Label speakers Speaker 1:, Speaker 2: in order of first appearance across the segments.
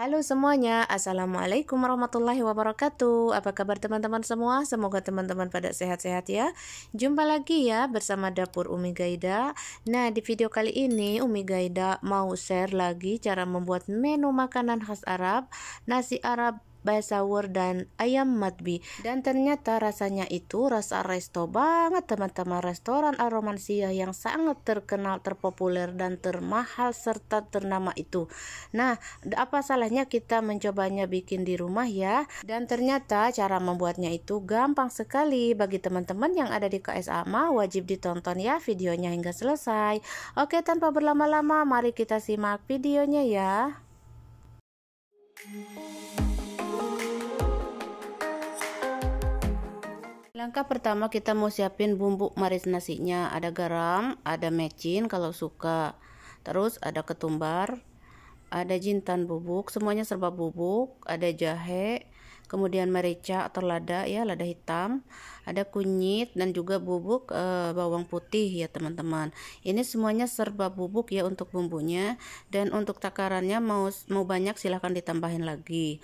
Speaker 1: Halo semuanya, Assalamualaikum warahmatullahi wabarakatuh Apa kabar teman-teman semua? Semoga teman-teman pada sehat-sehat ya Jumpa lagi ya bersama Dapur Umi Gaida Nah di video kali ini Umi Gaida mau share lagi cara membuat menu makanan khas Arab Nasi Arab basawur dan ayam matbi dan ternyata rasanya itu rasa resto banget teman-teman restoran aromansia yang sangat terkenal terpopuler dan termahal serta ternama itu nah apa salahnya kita mencobanya bikin di rumah ya dan ternyata cara membuatnya itu gampang sekali bagi teman-teman yang ada di KSAMA wajib ditonton ya videonya hingga selesai oke tanpa berlama-lama mari kita simak videonya ya Thank you. Langkah pertama kita mau siapin bumbu marinasinya. Ada garam, ada mecin kalau suka. Terus ada ketumbar, ada jintan bubuk, semuanya serba bubuk, ada jahe, kemudian merica atau lada ya, lada hitam, ada kunyit dan juga bubuk e, bawang putih ya, teman-teman. Ini semuanya serba bubuk ya untuk bumbunya dan untuk takarannya mau mau banyak silahkan ditambahin lagi.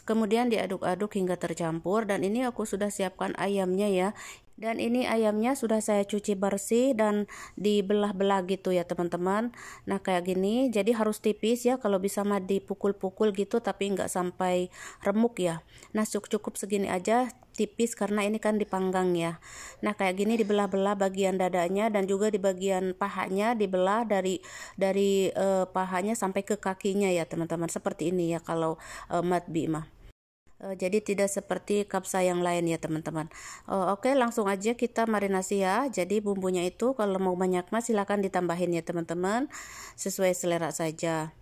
Speaker 1: Kemudian diaduk-aduk hingga tercampur dan ini aku sudah siapkan ayamnya ya. Dan ini ayamnya sudah saya cuci bersih dan dibelah-belah gitu ya teman-teman. Nah kayak gini, jadi harus tipis ya kalau bisa mah dipukul-pukul gitu tapi nggak sampai remuk ya. Nah cukup-cukup segini aja tipis karena ini kan dipanggang ya nah kayak gini dibelah-belah bagian dadanya dan juga di bagian pahanya dibelah dari dari uh, pahanya sampai ke kakinya ya teman-teman seperti ini ya kalau uh, eh, mat bima uh, eh, jadi tidak seperti kapsa yang lain ya teman-teman uh, oke langsung aja kita marinasi ya jadi bumbunya itu kalau mau banyak mas silahkan ditambahin ya teman-teman sesuai selera saja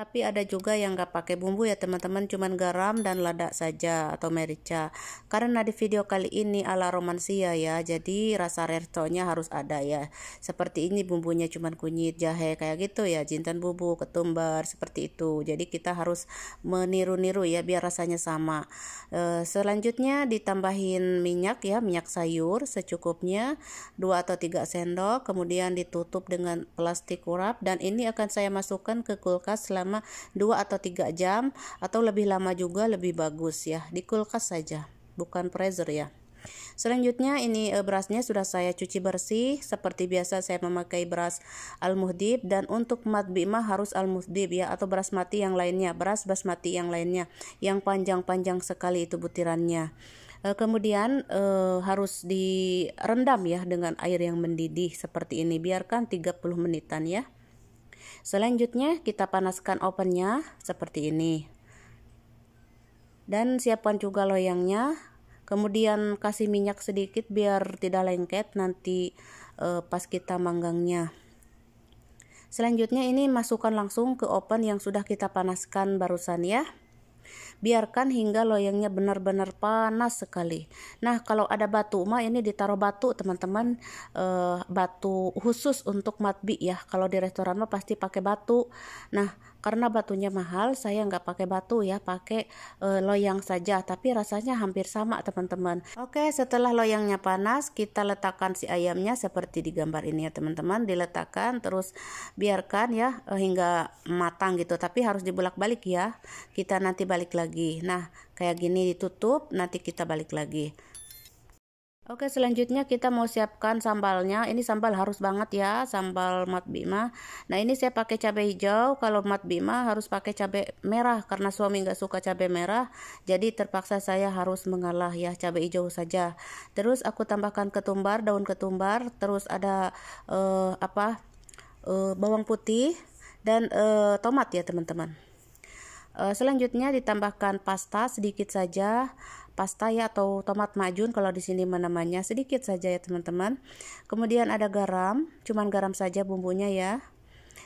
Speaker 1: tapi ada juga yang gak pakai bumbu ya teman-teman cuman garam dan lada saja atau merica karena di video kali ini ala romansia ya jadi rasa rertonya harus ada ya seperti ini bumbunya cuman kunyit jahe kayak gitu ya jintan bubuk ketumbar seperti itu jadi kita harus meniru-niru ya biar rasanya sama e, selanjutnya ditambahin minyak ya minyak sayur secukupnya 2 atau 3 sendok kemudian ditutup dengan plastik urap dan ini akan saya masukkan ke kulkas selama selama 2 atau 3 jam atau lebih lama juga lebih bagus ya di kulkas saja bukan freezer ya Selanjutnya ini eh, berasnya sudah saya cuci bersih seperti biasa saya memakai beras al dan untuk matbima harus al ya atau beras mati yang lainnya, beras basmati yang lainnya yang panjang-panjang sekali itu butirannya. Eh, kemudian eh, harus direndam ya dengan air yang mendidih seperti ini. Biarkan 30 menitan ya. Selanjutnya kita panaskan ovennya seperti ini. Dan siapkan juga loyangnya. Kemudian kasih minyak sedikit biar tidak lengket nanti e, pas kita manggangnya. Selanjutnya ini masukkan langsung ke oven yang sudah kita panaskan barusan ya biarkan hingga loyangnya benar-benar panas sekali nah kalau ada batu mah ini ditaruh batu teman-teman uh, batu khusus untuk matbi ya kalau di restoran mah pasti pakai batu nah karena batunya mahal saya nggak pakai batu ya pakai e, loyang saja tapi rasanya hampir sama teman-teman oke setelah loyangnya panas kita letakkan si ayamnya seperti di gambar ini ya teman-teman diletakkan terus biarkan ya eh, hingga matang gitu tapi harus dibulak balik ya kita nanti balik lagi lagi nah kayak gini ditutup nanti kita balik lagi Oke selanjutnya kita mau siapkan sambalnya ini sambal harus banget ya sambal mat bima nah ini saya pakai cabai hijau kalau mat bima harus pakai cabai merah karena suami nggak suka cabai merah jadi terpaksa saya harus mengalah ya cabai hijau saja terus aku tambahkan ketumbar daun ketumbar terus ada uh, apa uh, bawang putih dan uh, tomat ya teman-teman Eh, selanjutnya ditambahkan pasta sedikit saja pasta ya atau tomat majun kalau di sini namanya sedikit saja ya teman-teman kemudian ada garam cuman garam saja bumbunya ya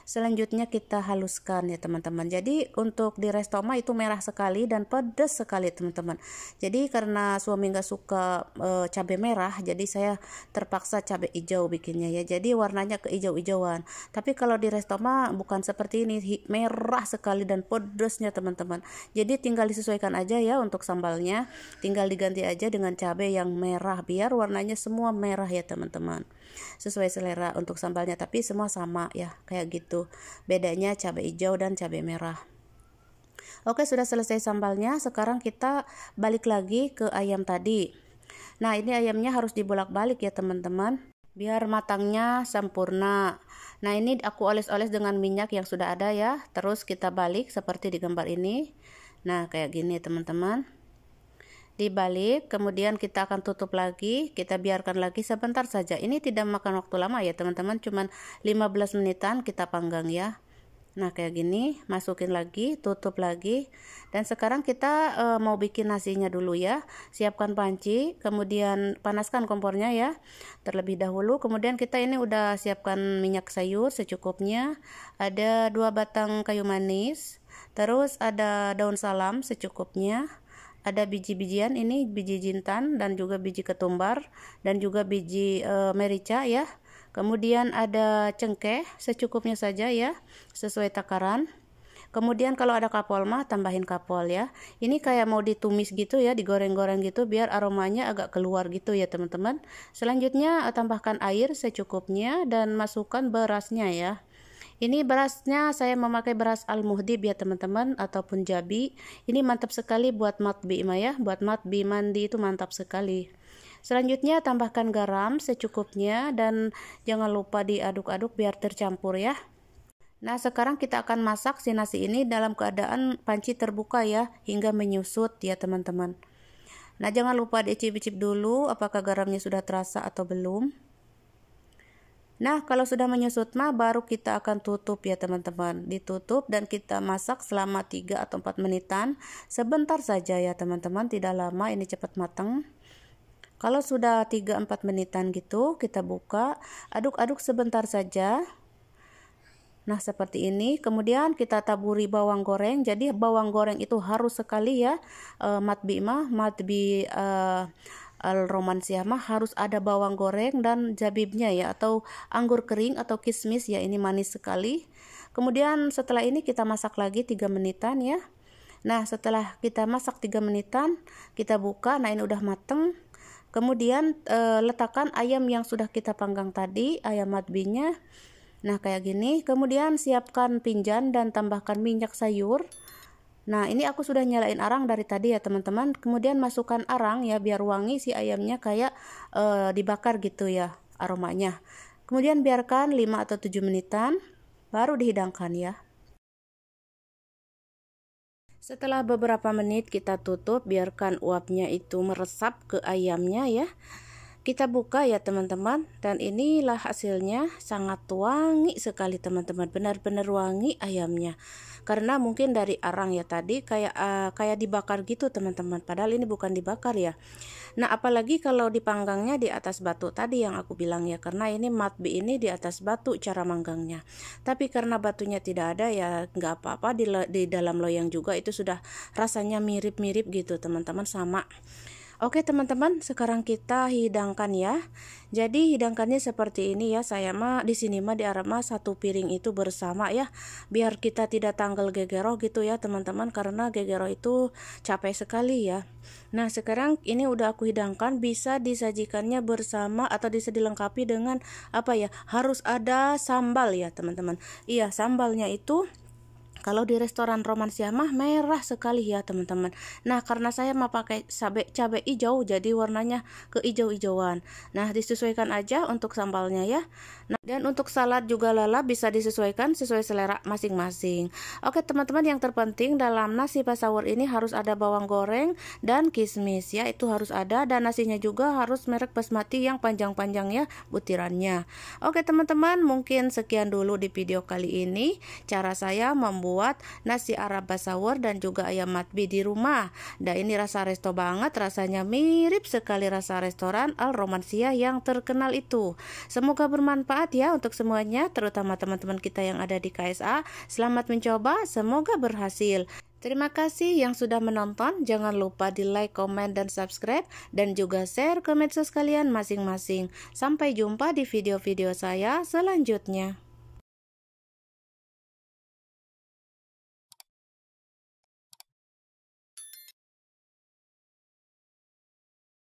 Speaker 1: Selanjutnya kita haluskan ya teman-teman. Jadi untuk di restoma itu merah sekali dan pedas sekali teman-teman. Jadi karena suami nggak suka e, cabai merah, jadi saya terpaksa cabai hijau bikinnya ya. Jadi warnanya ke hijau-hijauan. Tapi kalau di restoma bukan seperti ini, merah sekali dan pedasnya teman-teman. Jadi tinggal disesuaikan aja ya untuk sambalnya. Tinggal diganti aja dengan cabai yang merah biar warnanya semua merah ya teman-teman sesuai selera untuk sambalnya tapi semua sama ya kayak gitu bedanya cabai hijau dan cabai merah Oke sudah selesai sambalnya sekarang kita balik lagi ke ayam tadi Nah ini ayamnya harus dibolak-balik ya teman-teman biar matangnya sempurna. Nah, ini aku oles-oles dengan minyak yang sudah ada ya. Terus kita balik seperti di gambar ini. Nah, kayak gini teman-teman dibalik kemudian kita akan tutup lagi kita biarkan lagi sebentar saja ini tidak makan waktu lama ya teman-teman cuman 15 menitan kita panggang ya nah kayak gini masukin lagi tutup lagi dan sekarang kita e, mau bikin nasinya dulu ya siapkan panci kemudian panaskan kompornya ya terlebih dahulu kemudian kita ini udah siapkan minyak sayur secukupnya ada dua batang kayu manis terus ada daun salam secukupnya ada biji-bijian ini biji jintan dan juga biji ketumbar dan juga biji e, merica ya kemudian ada cengkeh secukupnya saja ya sesuai takaran kemudian kalau ada kapol mah tambahin kapol ya ini kayak mau ditumis gitu ya digoreng-goreng gitu biar aromanya agak keluar gitu ya teman-teman selanjutnya tambahkan air secukupnya dan masukkan berasnya ya ini berasnya saya memakai beras al-muhdib ya teman-teman ataupun jabi. Ini mantap sekali buat matbi ya, buat matbi mandi itu mantap sekali. Selanjutnya tambahkan garam secukupnya dan jangan lupa diaduk-aduk biar tercampur ya. Nah, sekarang kita akan masak si nasi ini dalam keadaan panci terbuka ya, hingga menyusut ya teman-teman. Nah, jangan lupa dicicip-cicip dulu apakah garamnya sudah terasa atau belum. Nah, kalau sudah menyusut mah baru kita akan tutup ya teman-teman. Ditutup dan kita masak selama 3 atau 4 menitan. Sebentar saja ya teman-teman, tidak lama ini cepat matang. Kalau sudah 3-4 menitan gitu, kita buka, aduk-aduk sebentar saja. Nah, seperti ini. Kemudian kita taburi bawang goreng. Jadi bawang goreng itu harus sekali ya uh, matbi mah, matbi uh, Al romansia mah harus ada bawang goreng dan jabibnya ya atau anggur kering atau kismis ya ini manis sekali. Kemudian setelah ini kita masak lagi 3 menitan ya. Nah, setelah kita masak 3 menitan, kita buka. Nah, ini udah mateng. Kemudian e, letakkan ayam yang sudah kita panggang tadi, ayam madbinya. Nah, kayak gini. Kemudian siapkan pinjan dan tambahkan minyak sayur. Nah, ini aku sudah nyalain arang dari tadi ya, teman-teman. Kemudian masukkan arang ya biar wangi si ayamnya kayak e, dibakar gitu ya aromanya. Kemudian biarkan 5 atau 7 menitan baru dihidangkan ya. Setelah beberapa menit kita tutup, biarkan uapnya itu meresap ke ayamnya ya kita buka ya teman-teman dan inilah hasilnya sangat wangi sekali teman-teman benar-benar wangi ayamnya karena mungkin dari arang ya tadi kayak uh, kayak dibakar gitu teman-teman padahal ini bukan dibakar ya nah apalagi kalau dipanggangnya di atas batu tadi yang aku bilang ya karena ini matbi ini di atas batu cara manggangnya tapi karena batunya tidak ada ya nggak apa-apa di, di dalam loyang juga itu sudah rasanya mirip-mirip gitu teman-teman sama Oke teman-teman, sekarang kita hidangkan ya. Jadi hidangkannya seperti ini ya. Saya mah di sini mah di arah mah satu piring itu bersama ya. Biar kita tidak tanggal gegero gitu ya teman-teman karena gegero itu capek sekali ya. Nah, sekarang ini udah aku hidangkan bisa disajikannya bersama atau bisa dilengkapi dengan apa ya? Harus ada sambal ya, teman-teman. Iya, sambalnya itu kalau di restoran Romansia mah merah sekali ya teman-teman. Nah karena saya mau pakai cabe cabe hijau jadi warnanya ke hijau-hijauan. Nah disesuaikan aja untuk sambalnya ya. Nah dan untuk salad juga lala bisa disesuaikan sesuai selera masing-masing. Oke teman-teman yang terpenting dalam nasi pasawur ini harus ada bawang goreng dan kismis ya itu harus ada dan nasinya juga harus merek basmati yang panjang-panjang ya butirannya. Oke teman-teman mungkin sekian dulu di video kali ini cara saya membuat membuat nasi Arab basawar dan juga ayam matbi di rumah. Dan ini rasa resto banget, rasanya mirip sekali rasa restoran Al Romansia yang terkenal itu. Semoga bermanfaat ya untuk semuanya, terutama teman-teman kita yang ada di KSA. Selamat mencoba, semoga berhasil. Terima kasih yang sudah menonton. Jangan lupa di like, komen, dan subscribe. Dan juga share ke medsos kalian masing-masing. Sampai jumpa di video-video saya selanjutnya.